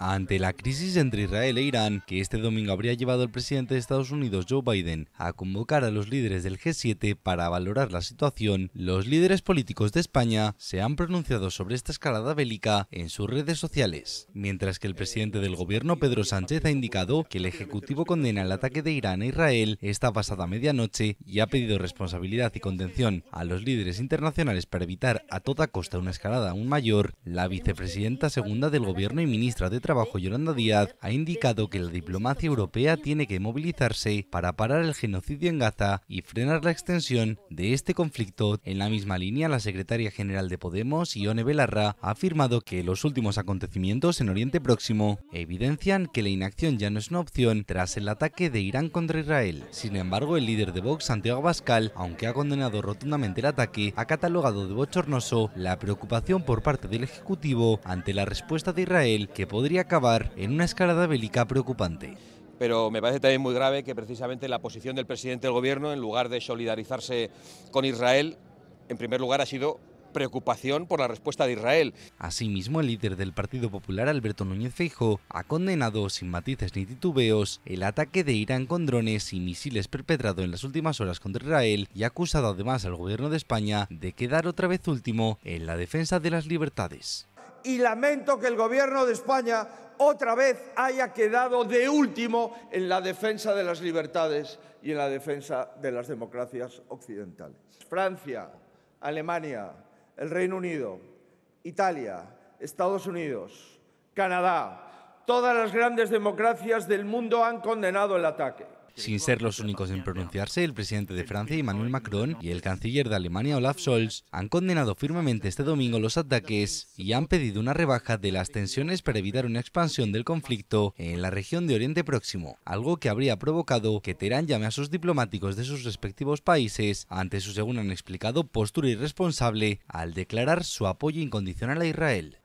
ante la crisis entre Israel e Irán que este domingo habría llevado al presidente de Estados Unidos Joe Biden a convocar a los líderes del G7 para valorar la situación, los líderes políticos de España se han pronunciado sobre esta escalada bélica en sus redes sociales, mientras que el presidente del gobierno Pedro Sánchez ha indicado que el Ejecutivo condena el ataque de Irán a Israel esta pasada medianoche y ha pedido responsabilidad y contención a los líderes internacionales para evitar a toda costa una escalada aún mayor, la vicepresidenta segunda del gobierno y ministra de bajo Yolanda Díaz ha indicado que la diplomacia europea tiene que movilizarse para parar el genocidio en Gaza y frenar la extensión de este conflicto. En la misma línea, la secretaria general de Podemos, Ione Belarra, ha afirmado que los últimos acontecimientos en Oriente Próximo evidencian que la inacción ya no es una opción tras el ataque de Irán contra Israel. Sin embargo, el líder de Vox, Santiago Bascal, aunque ha condenado rotundamente el ataque, ha catalogado de bochornoso la preocupación por parte del Ejecutivo ante la respuesta de Israel que podría acabar en una escalada bélica preocupante pero me parece también muy grave que precisamente la posición del presidente del gobierno, en lugar de solidarizarse con Israel, en primer lugar ha sido preocupación por la respuesta de Israel. Asimismo, el líder del Partido Popular, Alberto Núñez Feijo, ha condenado sin matices ni titubeos el ataque de Irán con drones y misiles perpetrado en las últimas horas contra Israel y ha acusado además al gobierno de España de quedar otra vez último en la defensa de las libertades y lamento que el gobierno de España otra vez haya quedado de último en la defensa de las libertades y en la defensa de las democracias occidentales. Francia, Alemania, el Reino Unido, Italia, Estados Unidos, Canadá, todas las grandes democracias del mundo han condenado el ataque. Sin ser los únicos en pronunciarse, el presidente de Francia, Emmanuel Macron, y el canciller de Alemania, Olaf Scholz, han condenado firmemente este domingo los ataques y han pedido una rebaja de las tensiones para evitar una expansión del conflicto en la región de Oriente Próximo, algo que habría provocado que Teherán llame a sus diplomáticos de sus respectivos países ante su, según han explicado, postura irresponsable al declarar su apoyo incondicional a Israel.